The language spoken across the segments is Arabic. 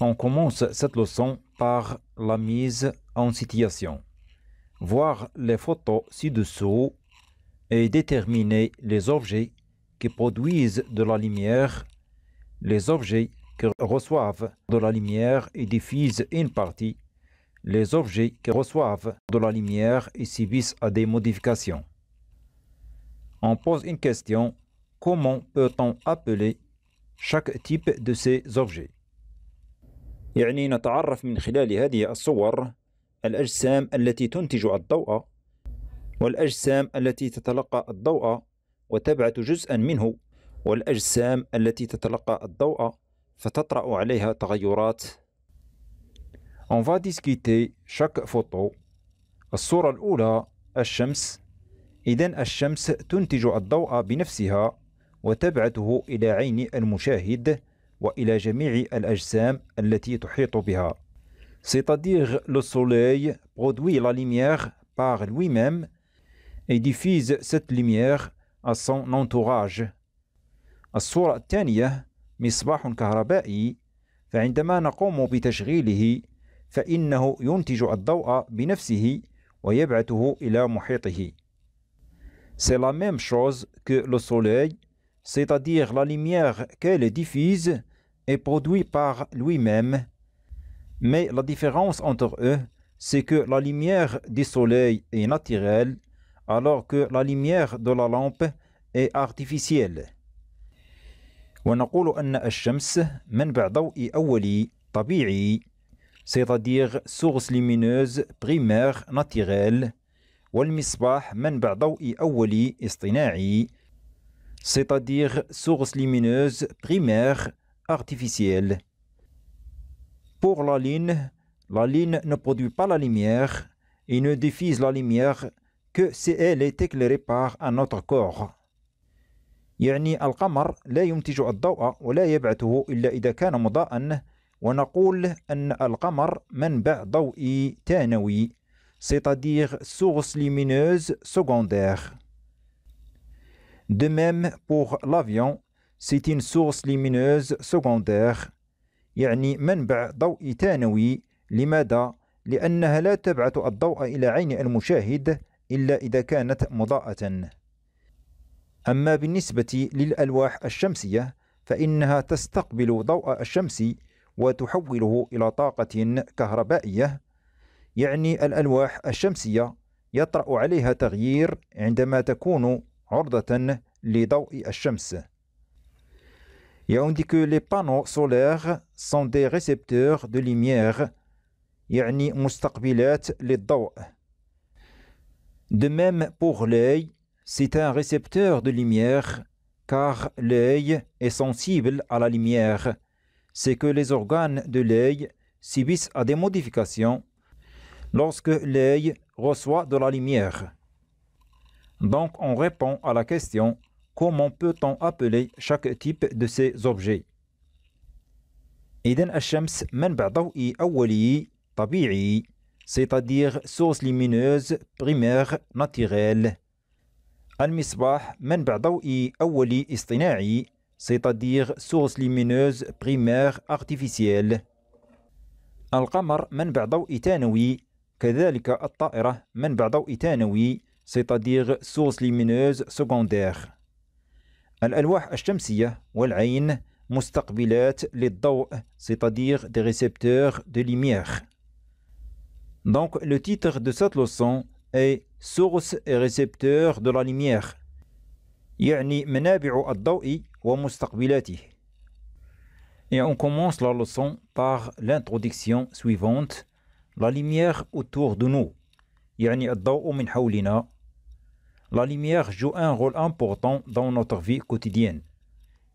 On commence cette leçon par la mise en situation. Voir les photos ci-dessous et déterminer les objets qui produisent de la lumière, les objets qui reçoivent de la lumière et diffusent une partie, les objets qui reçoivent de la lumière et subissent à des modifications. On pose une question, comment peut-on appeler chaque type de ces objets يعني نتعرف من خلال هذه الصور الأجسام التي تنتج الضوء والأجسام التي تتلقى الضوء وتبعث جزءا منه والأجسام التي تتلقى الضوء فتطرأ عليها تغيرات On va discuter chaque photo الصورة الأولى الشمس إذا الشمس تنتج الضوء بنفسها وتبعثه إلى عين المشاهد وإلى جميع الأجسام التي تحيط بها. C'est-à-dire le soleil produit la lumière par lui-même et diffuse cette lumière à son entourage. الصورة الثانية مصباح كهربائي فعندما نقوم بتشغيله فإنه ينتج الضوء بنفسه ويبعثه إلى محيطه. C'est la même chose que le soleil, c'est-à-dire la lumière qu'elle diffuse est produit par lui-même, mais la différence entre eux, c'est que la lumière du soleil est naturelle, alors que la lumière de la lampe est artificielle. ونقول أن الشمس منبع soleil أولي طبيعي c'est-à-dire source lumineuse primaire naturelle والمصباح منبع ضوئي أولي اصطناعي c'est-à-dire source lumineuse primaire artificielle. Pour la lune, la lune ne produit pas la lumière et ne diffuse la lumière que si elle est éclairée par un autre corps. يعني القمر لا ينتج الضوء ولا يبعثه إلا إذا كان مضاءً ونقول أن القمر منبع ضوئي ثانوي c'est-à-dire source lumineuse secondaire. De même pour l'avion, ستين سورس ليمينوز سكوندير يعني منبع ضوئي ثانوي لماذا؟ لأنها لا تبعث الضوء إلى عين المشاهد إلا إذا كانت مضاءة أما بالنسبة للألواح الشمسية فإنها تستقبل ضوء الشمس وتحوله إلى طاقة كهربائية يعني الألواح الشمسية يطرأ عليها تغيير عندما تكون عرضة لضوء الشمس et on dit que les panneaux solaires sont des récepteurs de lumière de même pour l'œil, c'est un récepteur de lumière car l'œil est sensible à la lumière. C'est que les organes de l'œil subissent à des modifications lorsque l'œil reçoit de la lumière. Donc on répond à la question comment peut-on appeler chaque type de ces objets Eden الشمس منبع ضوئي أولي طبيعي c'est-à-dire source lumineuse primaire naturelle المصباح منبع ضوئي أولي اصطناعي c'est-à-dire source lumineuse primaire artificielle القمر منبع ضوء ثانوي كذلك الطائرة منبع ضوء ثانوي c'est-à-dire source lumineuse secondaire الالواح الشمسيه والعين مستقبلات للضوء c'est-à-dire des récepteurs de lumière. Donc le titre de cette leçon est source et récepteur de la lumière. يعني منابع الضوء ومستقبلاته. Et on commence la leçon par l'introduction suivante. La lumière autour de nous. يعني الضوء من حولنا La lumière joue un rôle important dans notre vie quotidienne.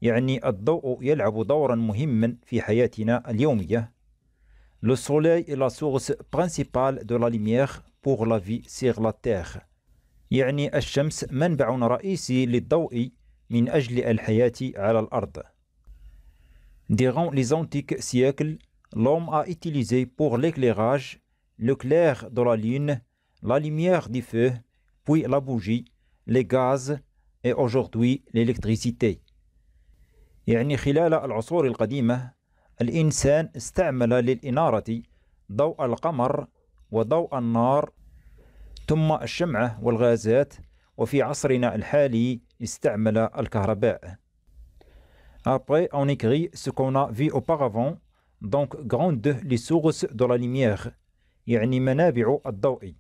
يعني الضوء يلعب دورا مهما في حياتنا اليومية. Le soleil est la source principale de la lumière pour la vie sur la terre. يعني الشمس منبع رئيسي للضوء من أجل الحياة على الأرض. Durant les antiques siècles, l'homme a utilisé pour l'éclairage le clair de la lune, la lumière du feu, puis la bougie, les gaz et aujourd'hui l'électricité. يعني خلال العصور القديمة الإنسان استعمل للإنارة ضوء القمر وضوء النار ثم الشمعة والغازات وفي عصرنا الحالي استعمل الكهرباء. Après, on écrit ce qu'on a vu auparavant, donc grande les sources de la lumière, يعني منابع الضوء.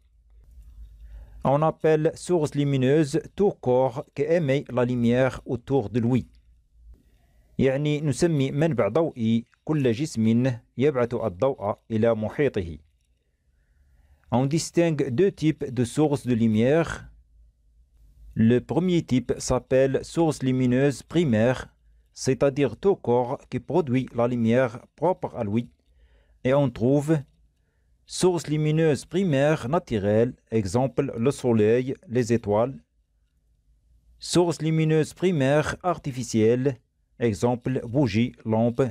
On appelle source lumineuse tout corps qui émet la lumière autour de lui. يعني منبع ضوئي كل جسم يبعث الضوء محيطه. On distingue deux types de sources de lumière. Le premier type s'appelle source lumineuse primaire, c'est-à-dire tout corps qui produit la lumière propre à lui, et on trouve Source lumineuse primaire naturelle, exemple le soleil, les étoiles. Source lumineuse primaire artificielle, exemple bougie, lampe.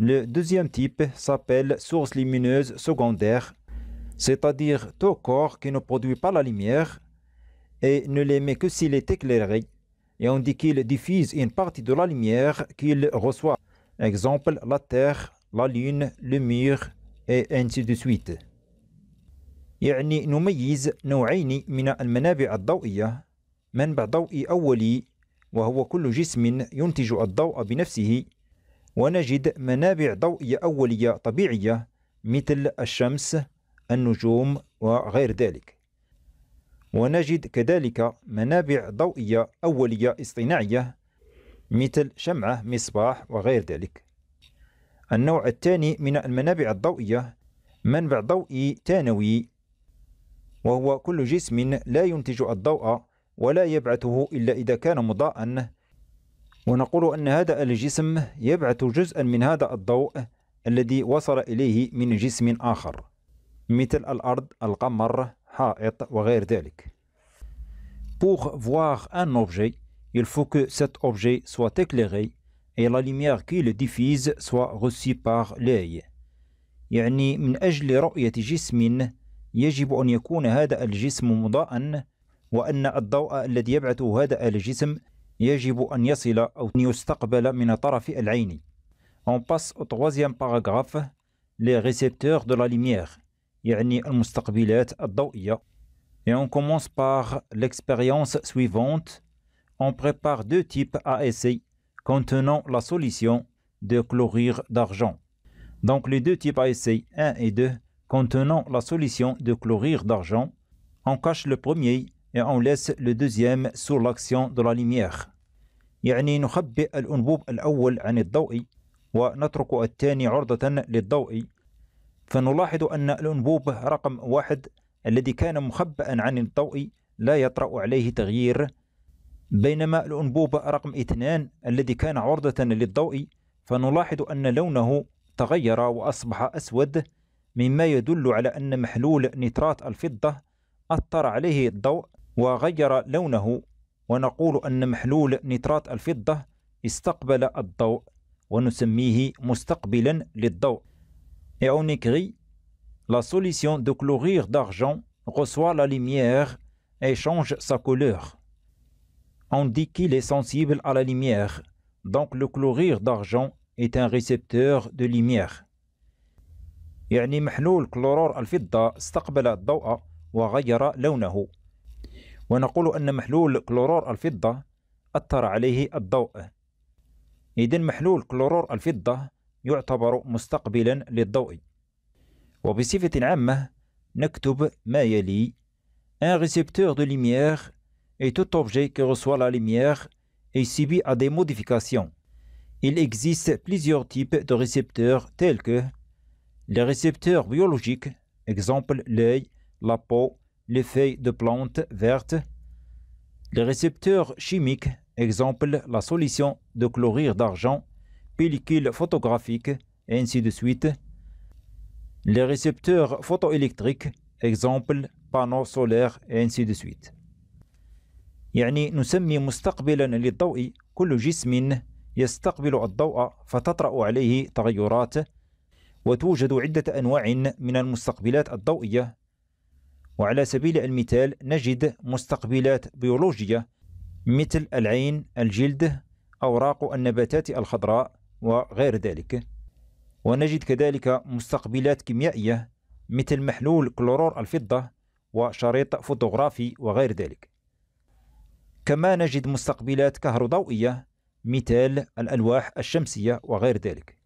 Le deuxième type s'appelle source lumineuse secondaire, c'est-à-dire tout corps qui ne produit pas la lumière et ne l'émet que s'il est éclairé, et on dit qu'il diffuse une partie de la lumière qu'il reçoit, exemple la terre, la lune, le mur, E ainsi de suite يعني نميز نوعين من المنابع الضوئية منبع ضوئي أولي وهو كل جسم ينتج الضوء بنفسه ونجد منابع ضوئية أولية طبيعية مثل الشمس النجوم وغير ذلك ونجد كذلك منابع ضوئية أولية اصطناعية مثل شمعة مصباح وغير ذلك النوع الثاني من المنابع الضوئية منبع ضوئي ثانوي وهو كل جسم لا ينتج الضوء ولا يبعثه إلا إذا كان مضاءً ونقول أن هذا الجسم يبعث جزءا من هذا الضوء الذي وصل إليه من جسم آخر مثل الأرض، القمر، حائط وغير ذلك. Pour voir un objet, il faut que cet objet soit éclairé et la lumière qui le diffuse soit reçue par l'œil يعني من أجل رؤية جسم يجب أن يكون هذا الجسم مضاءً وأن الضوء الذي يبعثه هذا الجسم يجب أن يصل أو أن يستقبل من طرف العين. On passe au troisième paragraphe les récepteurs de la lumière يعني المستقبلات الضوئية. Et on commence par l'expérience suivante. On prépare deux types à essai. contenant la solution de chlorure d'argent. Donc les deux types ASC 1 et 2 contenant la solution de chlorure d'argent, on cache le premier et on laisse le deuxième sous l'action de la lumière. يعني نخبئ الأنبوب الأول عن الضوء ونترك الثاني عرضة للضوء فنلاحظ أن الأنبوب رقم واحد الذي كان مخبأ عن الضوء لا يطرأ عليه تغيير بينما الأنبوب رقم اثنان الذي كان عرضة للضوء فنلاحظ أن لونه تغير وأصبح أسود مما يدل على أن محلول نترات الفضة أثر عليه الضوء وغير لونه ونقول أن محلول نترات الفضة استقبل الضوء ونسميه مستقبلا للضوء Et on écrit La solution de chlorure d'argent reçoit la lumière et change sa couleur. on dit qu'il est sensible à la lumière. Donc le chlorure d'argent est un récepteur de lumière. يعني محلول كلورور الفضة استقبل الضوء وغير لونه ونقول أن محلول كلورور الفضة أثر عليه الضوء إذن محلول كلورور الفضة يعتبر مستقبلا للضوء وبصفة عامة نكتب ما يلي Un récepteur de lumière et tout objet qui reçoit la lumière est subi à des modifications. Il existe plusieurs types de récepteurs tels que les récepteurs biologiques, exemple l'œil, la peau, les feuilles de plantes vertes, les récepteurs chimiques, exemple la solution de chlorure d'argent, pellicule photographique, et ainsi de suite, les récepteurs photoélectriques, exemple panneaux solaires, et ainsi de suite. يعني نسمي مستقبلا للضوء كل جسم يستقبل الضوء فتطرأ عليه تغيرات وتوجد عدة أنواع من المستقبلات الضوئية وعلى سبيل المثال نجد مستقبلات بيولوجية مثل العين، الجلد، أوراق النباتات الخضراء وغير ذلك ونجد كذلك مستقبلات كيميائية مثل محلول كلورور الفضة وشريط فوتوغرافي وغير ذلك كما نجد مستقبلات كهروضوئية مثال الألواح الشمسية وغير ذلك